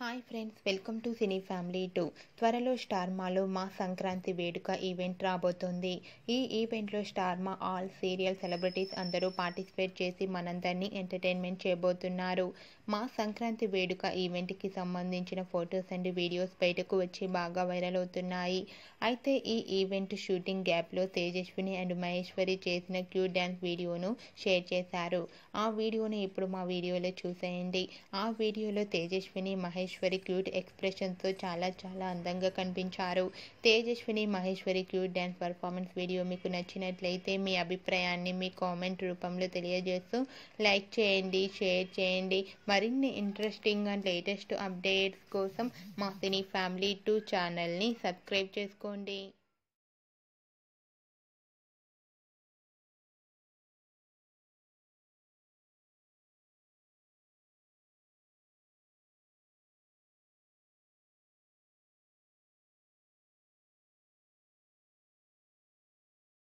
hi friends welcome to cine family two త్వరలో స్టార్మాలో మా సంక్రాంతి వేడుక ఈవెంట్ రాబోతుంది ఈ ఈవెంట్లో స్టార్మా ఆల్ సీరియల్ సెలబ్రిటీస్ అందరూ పార్టిసిపేట్ చేసి మనందరినీ ఎంటర్టైన్మెంట్ చేయబోతున్నారు మా సంక్రాంతి వేడుక ఈవెంట్కి సంబంధించిన ఫొటోస్ అండ్ వీడియోస్ బయటకు వచ్చి బాగా వైరల్ అవుతున్నాయి అయితే ఈ ఈవెంట్ షూటింగ్ గ్యాప్లో తేజస్విని అండ్ మహేశ్వరి చేసిన క్యూట్ డ్యాన్స్ వీడియోను షేర్ చేశారు ఆ వీడియోని ఇప్పుడు మా వీడియోలో చూసేయండి ఆ వీడియోలో తేజస్విని మహేష్ మహేశ్వరి క్యూట్ ఎక్స్ప్రెషన్తో చాలా చాలా అందంగా కనిపించారు Tejaswini Maheshwari cute dance performance video మీకు నచ్చినట్లయితే మీ అభిప్రాయాన్ని మీ కామెంట్ రూపంలో తెలియజేస్తూ లైక్ చేయండి షేర్ చేయండి మరిన్ని ఇంట్రెస్టింగ్ అండ్ లేటెస్ట్ అప్డేట్స్ కోసం మా సినీ ఫ్యామిలీ టూ ఛానల్ని సబ్స్క్రైబ్ చేసుకోండి